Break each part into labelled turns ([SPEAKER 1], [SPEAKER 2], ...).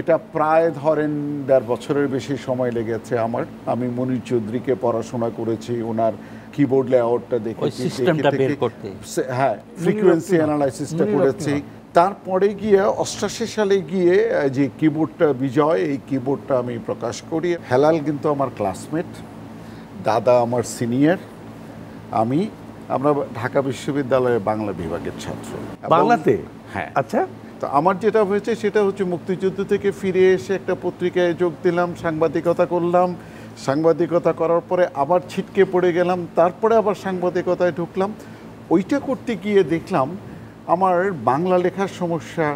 [SPEAKER 1] এটা প্রায় ধরেন দেড় বছরের বেশি সময় লেগেছে আমার আমি মনির চৌধুরীকে পড়াশোনা করেছি ওনার কিবোর্ড লেআউটটা দেখেছি
[SPEAKER 2] হ্যাঁ ফ্রিকুয়েন্সি অ্যানালাইসিসটা করেছি
[SPEAKER 1] তারপরে গিয়ে অষ্টাশি সালে গিয়ে যে কিবোর্ডটা বিজয় এই কিবোর্ডটা আমি প্রকাশ করি হেলাল কিন্তু আমার ক্লাসমেট দাদা আমার সিনিয়র আমি আমরা ঢাকা বিশ্ববিদ্যালয়ের বাংলা বিভাগের ছাত্র বাংলাতে হ্যাঁ আচ্ছা তো আমার যেটা হয়েছে সেটা হচ্ছে মুক্তিযুদ্ধ থেকে ফিরে এসে একটা পত্রিকায় যোগ দিলাম সাংবাদিকতা করলাম সাংবাদিকতা করার পরে আবার ছিটকে পড়ে গেলাম তারপরে আবার সাংবাদিকতায় ঢুকলাম ওইটা করতে গিয়ে দেখলাম আমার বাংলা লেখার সমস্যা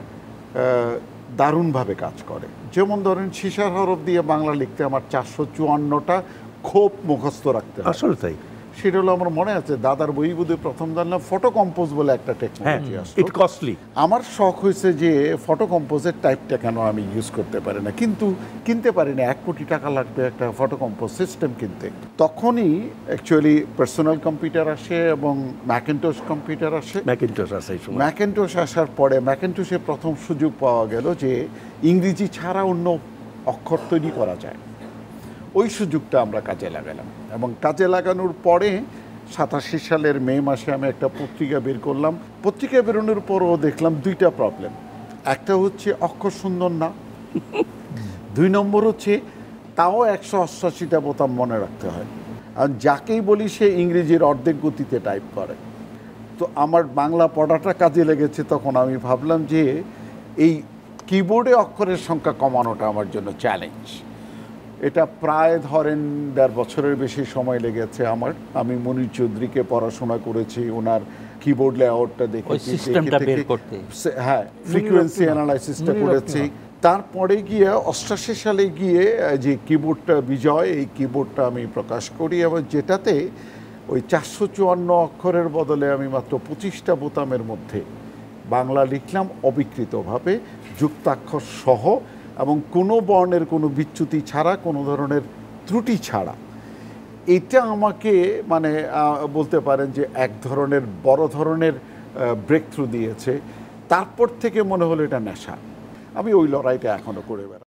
[SPEAKER 1] দারুণভাবে কাজ করে যেমন ধরেন সিসার হরফ দিয়ে বাংলা লিখতে আমার চারশো চুয়ান্নটা ক্ষোভ মুখস্থ রাখতে আসলে তাই সেটা হলো আমার মনে আছে দাদার বই বুধে প্রথম জানলাম ফটো কম্পোজ বলে একটা টেকনোলজি ইট কস্টলি আমার শখ হয়েছে যে ফটো কম্পোজের টাইপটা কেন আমি ইউজ করতে পারি না কিন্তু কিনতে পারি না এক কোটি টাকা লাগবে একটা ফটো কম্পোজ সিস্টেম কিনতে তখনই অ্যাকচুয়ালি পার্সোনাল কম্পিউটার আসে এবং ম্যাকেন্টোস কম্পিউটার আসে
[SPEAKER 2] ম্যাকেন্টোস আসে
[SPEAKER 1] ম্যাকেন্টোস আসার পরে ম্যাকেন্টোসে প্রথম সুযোগ পাওয়া গেল যে ইংরেজি ছাড়া অন্য অক্ষর তৈরি করা যায় ওই সুযোগটা আমরা কাজে লাগালাম এবং কাজে লাগানোর পরে সাতাশি সালের মে মাসে আমি একটা পত্রিকা বের করলাম পত্রিকা বেরোনোর পরও দেখলাম দুইটা প্রবলেম একটা হচ্ছে অক্ষর সুন্দর না দুই নম্বর হচ্ছে তাও একশো অষ্টাশিটা বোতাম মনে রাখতে হয় আর যাকেই বলি সে ইংরেজির অর্ধেক গতিতে টাইপ করে তো আমার বাংলা পড়াটা কাজে লেগেছে তখন আমি ভাবলাম যে এই কিবোর্ডে অক্ষরের সংখ্যা কমানোটা আমার জন্য চ্যালেঞ্জ এটা প্রায় ধরেন দেড় বছরের বেশি সময় লেগেছে আমার আমি মনির চৌধুরীকে পড়াশোনা করেছি ওনার কিবোর্ড লেআউটটা দেখেছি
[SPEAKER 2] হ্যাঁ ফ্রিকুয়েন্সি অ্যানালাইসিসটা করেছি
[SPEAKER 1] তারপরে গিয়ে অষ্টাশি সালে গিয়ে যে কিবোর্ডটা বিজয় এই কিবোর্ডটা আমি প্রকাশ করি এবং যেটাতে ওই চারশো চুয়ান্ন অক্ষরের বদলে আমি মাত্র পঁচিশটা বোতামের মধ্যে বাংলা লিখলাম অবিকৃতভাবে যুক্তাক্ষর সহ এবং কোনো বর্ণের কোনো বিচ্যুতি ছাড়া কোনো ধরনের ত্রুটি ছাড়া এটা আমাকে মানে বলতে পারেন যে এক ধরনের বড় ধরনের ব্রেক থ্রু দিয়েছে তারপর থেকে মনে হলো এটা নেশা আমি ওই লড়াইটা এখনও
[SPEAKER 2] করে বেড়াই